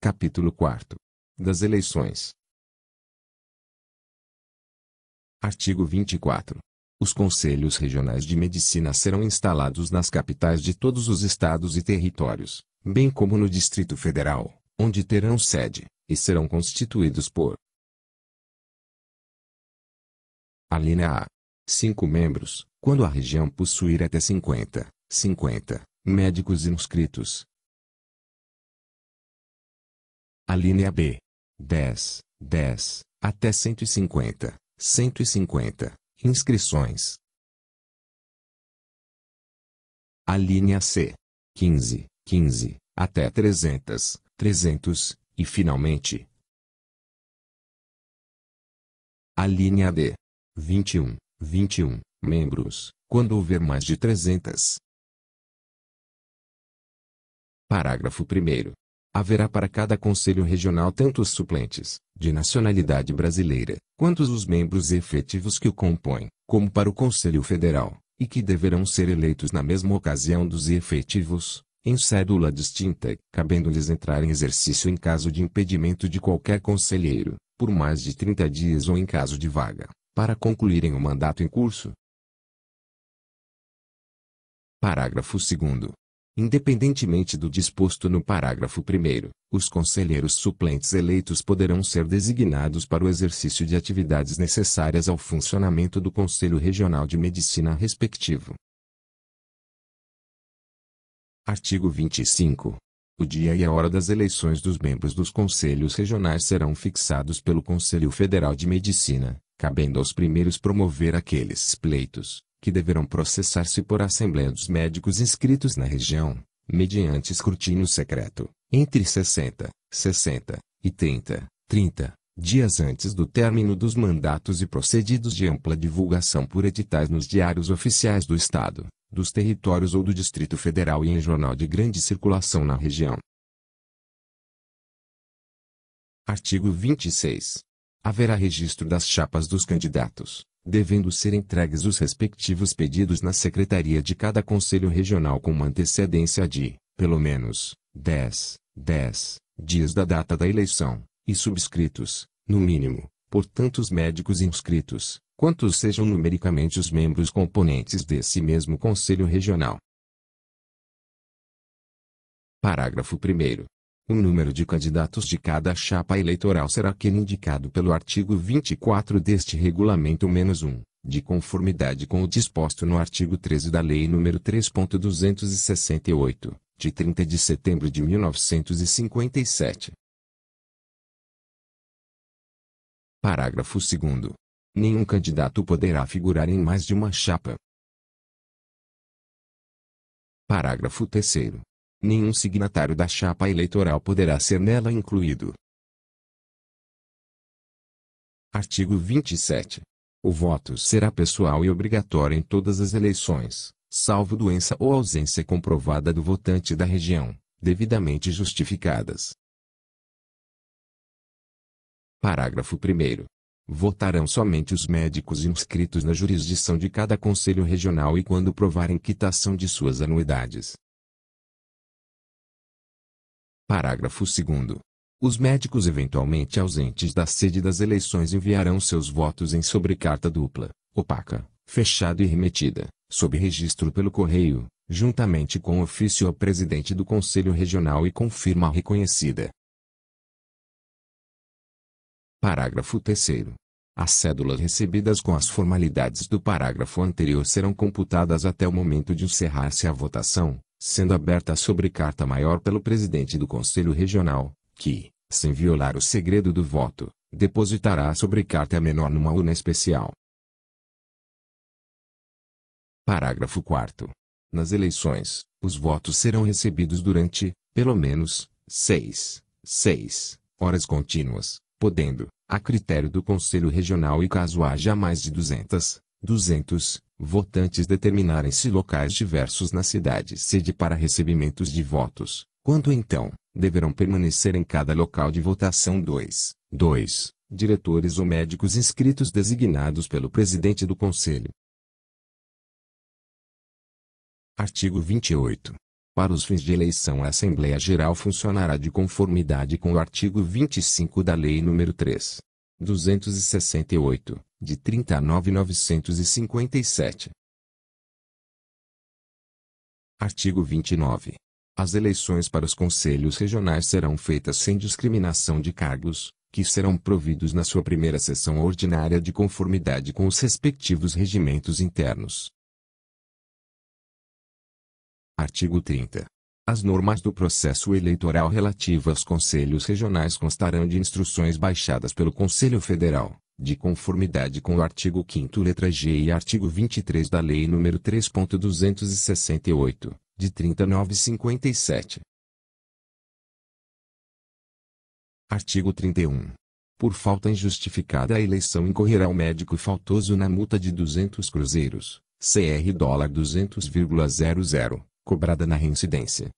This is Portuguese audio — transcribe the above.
Capítulo 4 das eleições. Artigo 24. Os conselhos regionais de medicina serão instalados nas capitais de todos os estados e territórios, bem como no Distrito Federal, onde terão sede, e serão constituídos por Alínea A. Cinco membros, quando a região possuir até 50, 50 médicos inscritos, a linha B. 10, 10, até 150, 150, inscrições. A linha C. 15, 15, até 300, 300, e finalmente. A linha D. 21, 21, membros, quando houver mais de 300. Parágrafo 1 haverá para cada Conselho Regional tanto os suplentes, de nacionalidade brasileira, quanto os membros efetivos que o compõem, como para o Conselho Federal, e que deverão ser eleitos na mesma ocasião dos efetivos, em cédula distinta, cabendo-lhes entrar em exercício em caso de impedimento de qualquer conselheiro, por mais de 30 dias ou em caso de vaga, para concluírem o mandato em curso. Parágrafo 2 Independentemente do disposto no parágrafo 1, os conselheiros suplentes eleitos poderão ser designados para o exercício de atividades necessárias ao funcionamento do Conselho Regional de Medicina respectivo. Artigo 25. O dia e a hora das eleições dos membros dos conselhos regionais serão fixados pelo Conselho Federal de Medicina, cabendo aos primeiros promover aqueles pleitos, que deverão processar-se por Assembleia dos Médicos inscritos na região, mediante escrutínio secreto, entre 60, 60 e 30, 30 dias antes do término dos mandatos e procedidos de ampla divulgação por editais nos diários oficiais do Estado, dos territórios ou do Distrito Federal e em jornal de grande circulação na região. Artigo 26. Haverá registro das chapas dos candidatos, devendo ser entregues os respectivos pedidos na secretaria de cada Conselho Regional com uma antecedência de, pelo menos, 10, 10 dias da data da eleição, e subscritos, no mínimo, por tantos médicos inscritos, quantos sejam numericamente os membros componentes desse mesmo Conselho Regional. Parágrafo 1. O número de candidatos de cada chapa eleitoral será aquele indicado pelo artigo 24 deste regulamento menos 1, de conformidade com o disposto no artigo 13 da Lei nº 3.268, de 30 de setembro de 1957. Parágrafo 2 Nenhum candidato poderá figurar em mais de uma chapa. Parágrafo 3 nenhum signatário da chapa eleitoral poderá ser nela incluído. Artigo 27. O voto será pessoal e obrigatório em todas as eleições, salvo doença ou ausência comprovada do votante da região, devidamente justificadas. Parágrafo 1. Votarão somente os médicos inscritos na jurisdição de cada Conselho Regional e quando provarem quitação de suas anuidades. Parágrafo 2 Os médicos eventualmente ausentes da sede das eleições enviarão seus votos em sobrecarta dupla, opaca, fechada e remetida, sob registro pelo correio, juntamente com ofício ao presidente do Conselho Regional e com firma reconhecida. Parágrafo 3 As cédulas recebidas com as formalidades do parágrafo anterior serão computadas até o momento de encerrar-se a votação, sendo aberta sobre carta maior pelo presidente do Conselho Regional, que, sem violar o segredo do voto, depositará sobre carta menor numa urna especial. Parágrafo 4. Nas eleições, os votos serão recebidos durante, pelo menos, seis, seis horas contínuas, podendo, a critério do Conselho Regional e caso haja mais de 200, 200, votantes determinarem-se locais diversos na cidade sede para recebimentos de votos, quando então, deverão permanecer em cada local de votação dois, dois diretores ou médicos inscritos designados pelo presidente do conselho. Artigo 28. Para os fins de eleição a Assembleia Geral funcionará de conformidade com o artigo 25 da Lei nº 3. 268, de 39.957. Artigo 29. As eleições para os conselhos regionais serão feitas sem discriminação de cargos, que serão providos na sua primeira sessão ordinária de conformidade com os respectivos regimentos internos. Artigo 30. As normas do processo eleitoral relativo aos conselhos regionais constarão de instruções baixadas pelo Conselho Federal, de conformidade com o artigo 5º letra G e artigo 23 da Lei nº 3.268, de 3957. Artigo 31. Por falta injustificada a eleição incorrerá o médico faltoso na multa de 200 cruzeiros, CR dólar 200,00 cobrada na reincidência